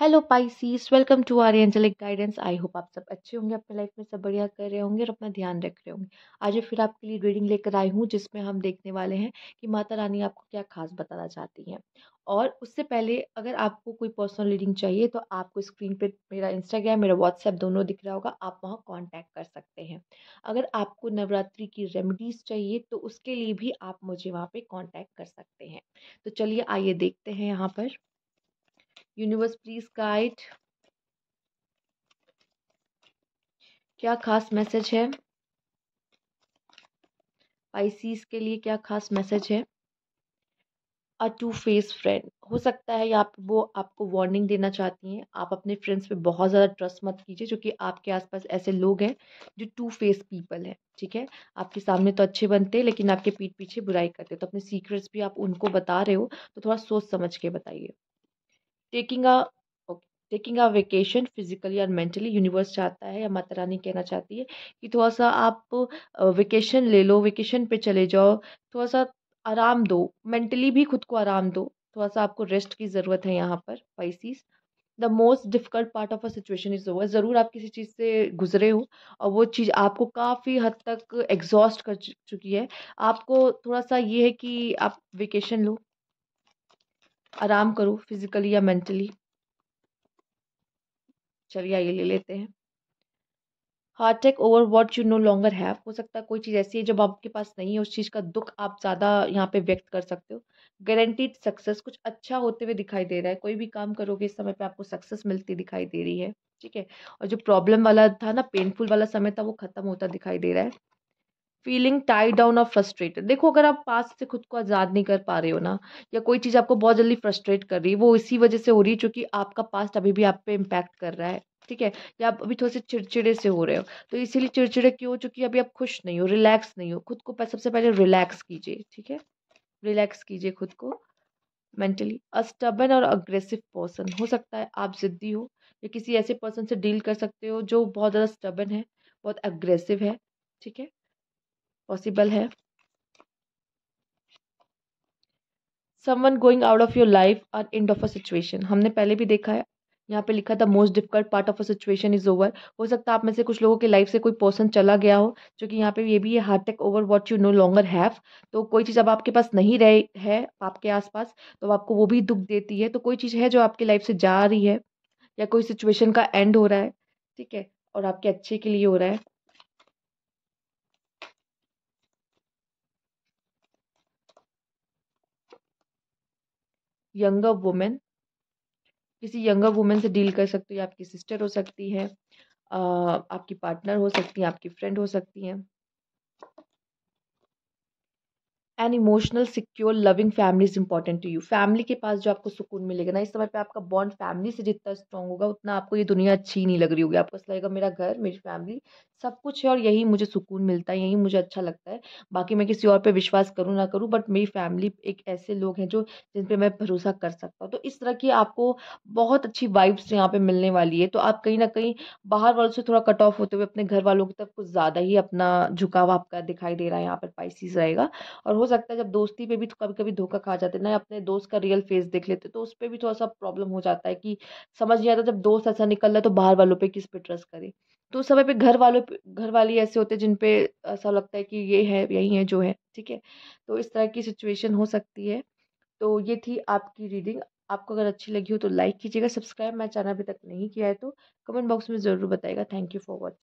hello Pisces welcome to our angelic guidance I hope आप सब अच्छे होंगे अपने लाइफ में सब बढ़िया कर रहे होंगे और अपना ध्यान रख रहे होंगे आज फिर आपके लिए रीडिंग लेकर आई हूँ जिसमें हम देखने वाले हैं कि माता रानी आपको क्या खास बताना चाहती हैं और उससे पहले अगर आपको कोई पर्सनल रीडिंग चाहिए तो आपको स्क्रीन पर मेरा इंस्टाग्राम मेरा व्हाट्सएप दोनों दिख रहा होगा आप वहाँ कॉन्टैक्ट कर सकते हैं अगर आपको नवरात्रि की रेमिडीज़ चाहिए तो उसके लिए भी आप मुझे वहाँ पर कॉन्टैक्ट कर सकते हैं तो चलिए आइए देखते हैं यहाँ पर यूनिवर्स प्लीज गाइड क्या खास मैसेज है पाइसिस के लिए क्या खास मैसेज है अ टू फेस फ्रेंड हो सकता है आप वो आपको वार्निंग देना चाहती हैं आप अपने फ्रेंड्स पे बहुत ज़्यादा ट्रस्ट मत कीजिए जो कि आपके आसपास ऐसे लोग हैं जो टू फेस पीपल हैं ठीक है आपके सामने तो अच्छे बनते हैं लेकिन आपके पीठ पीछे बुराई करते हैं तो अपने सीक्रेट्स भी आप उनको बता रहे हो तो थोड़ा सोच समझ के बताइए taking a taking a vacation physically और मेंटली यूनिवर्स चाहता है या माता रानी कहना चाहती है कि थोड़ा सा आप वेकेशन ले लो वेकेशन पे चले जाओ थोड़ा सा आराम दो मेंटली भी खुद को आराम दो थोड़ा सा आपको रेस्ट की ज़रूरत है यहाँ पर Pisces the most difficult part of a situation is over ज़रूर आप किसी चीज़ से गुजरे हो और वो चीज़ आपको काफ़ी हद तक एग्जॉस्ट कर चुकी है आपको थोड़ा सा ये है कि आप वेकेशन लो आराम करूँ फिजिकली या मेंटली चलिए आइए ले लेते हैं heart attack over what you no longer have हो सकता है कोई चीज़ ऐसी है जब आपके पास नहीं है उस चीज़ का दुख आप ज़्यादा यहाँ पे व्यक्त कर सकते हो गारंटीड सक्सेस कुछ अच्छा होते हुए दिखाई दे रहा है कोई भी काम करोगे इस समय पे आपको सक्सेस मिलती दिखाई दे रही है ठीक है और जो प्रॉब्लम वाला था ना पेनफुल वाला समय था वो खत्म होता दिखाई दे रहा है फीलिंग टाइड डाउन और फ्रस्ट्रेटेड देखो अगर आप पास से खुद को आज़ाद नहीं कर पा रहे हो ना या कोई चीज़ आपको बहुत जल्दी फ्रस्ट्रेट कर रही है वो इसी वजह से हो रही है क्योंकि आपका पास्ट अभी भी आप पे इम्पैक्ट कर रहा है ठीक है या आप अभी थोड़े से चिड़चिड़े से हो रहे हो तो इसीलिए चिड़चिड़े क्यों हो चूँकि अभी आप खुश नहीं हो रिलैक्स नहीं हो खुद को सबसे पहले रिलैक्स कीजिए ठीक है रिलैक्स कीजिए खुद को मेंटली अस्टबन और अग्रेसिव पर्सन हो सकता है आप ज़िद्दी हो या किसी ऐसे पर्सन से डील कर सकते हो जो बहुत ज़्यादा स्टबन है बहुत अग्रेसिव है ठीक है पॉसिबल है someone going out of your life or end of a situation हमने पहले भी देखा है यहाँ पे लिखा था most difficult part of a situation is over हो सकता है आप में से कुछ लोगों के लाइफ से कोई पर्सन चला गया हो जो कि यहाँ पे ये भी है heart take over what you no longer have तो कोई चीज़ अब आपके पास नहीं रहे है आपके आसपास तो आपको वो भी दुख देती है तो कोई चीज़ है जो आपके लाइफ से जा रही है या कोई सिचुएशन का एंड हो रहा है ठीक है और आपके अच्छे के लिए हो रहा है यंगर वुमेन किसी यंगर वुमेन से डील कर सकते हो या आपकी सिस्टर हो सकती है आपकी पार्टनर हो सकती है आपकी फ्रेंड हो सकती हैं an emotional secure loving family is important to you family के पास जो आपको सुकून मिलेगा ना इस समय पे आपका बॉन्ड फैमिली से जितना स्ट्रॉन्ग होगा उतना आपको ये दुनिया अच्छी नहीं लग रही होगी आपको ऐसा लगेगा मेरा घर मेरी फैमिली सब कुछ है और यही मुझे सुकून मिलता है यही मुझे अच्छा लगता है बाकी मैं किसी और पर विश्वास करूँ ना करूँ बट मेरी फैमिली एक ऐसे लोग हैं जो जिन पर मैं भरोसा कर सकता हूँ तो इस तरह की आपको बहुत अच्छी वाइब्स यहाँ पर मिलने वाली है तो आप कहीं ना कहीं बाहर वालों से थोड़ा कट ऑफ होते हुए अपने घर वालों की तरफ कुछ ज़्यादा ही अपना झुकाव आपका दिखाई दे रहा है यहाँ पर पाइसिस रहेगा और हो हो सकता है जब दोस्ती पे भी तो कभी कभी धोखा खा जाते हैं ना अपने दोस्त का रियल फेस देख लेते तो उस पर भी थोड़ा सा प्रॉब्लम हो जाता है कि समझ नहीं आता जब दोस्त ऐसा निकल रहा है तो बाहर वालों पर किस पे ट्रस्ट करें तो उस समय पर घर वालों पे घर वाले ऐसे होते हैं जिनपे ऐसा लगता है कि ये है यही है जो है ठीक है तो इस तरह की सिचुएशन हो सकती है तो ये थी आपकी रीडिंग आपको अगर अच्छी लगी हो तो लाइक कीजिएगा सब्सक्राइब मेरा चैनल अभी तक नहीं किया है तो कमेंट बॉक्स में ज़रूर बताएगा थैंक यू फॉर वॉचिंग